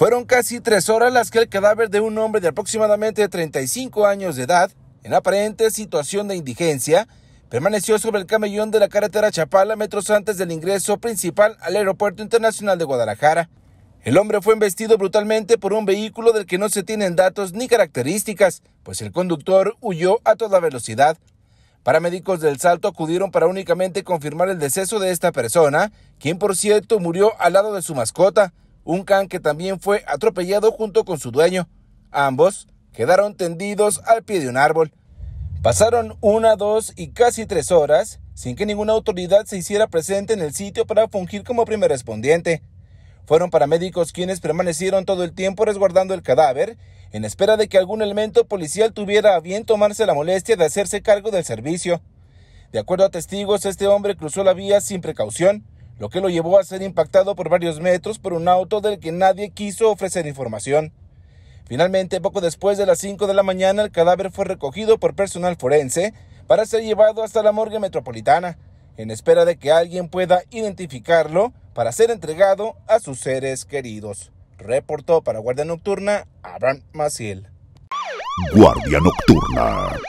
Fueron casi tres horas las que el cadáver de un hombre de aproximadamente 35 años de edad, en aparente situación de indigencia, permaneció sobre el camellón de la carretera Chapala metros antes del ingreso principal al Aeropuerto Internacional de Guadalajara. El hombre fue embestido brutalmente por un vehículo del que no se tienen datos ni características, pues el conductor huyó a toda velocidad. Paramédicos del Salto acudieron para únicamente confirmar el deceso de esta persona, quien por cierto murió al lado de su mascota un can que también fue atropellado junto con su dueño. Ambos quedaron tendidos al pie de un árbol. Pasaron una, dos y casi tres horas sin que ninguna autoridad se hiciera presente en el sitio para fungir como primer respondiente. Fueron paramédicos quienes permanecieron todo el tiempo resguardando el cadáver, en espera de que algún elemento policial tuviera a bien tomarse la molestia de hacerse cargo del servicio. De acuerdo a testigos, este hombre cruzó la vía sin precaución, lo que lo llevó a ser impactado por varios metros por un auto del que nadie quiso ofrecer información. Finalmente, poco después de las 5 de la mañana, el cadáver fue recogido por personal forense para ser llevado hasta la morgue metropolitana, en espera de que alguien pueda identificarlo para ser entregado a sus seres queridos. Reportó para Guardia Nocturna Abraham Maciel. Guardia Nocturna.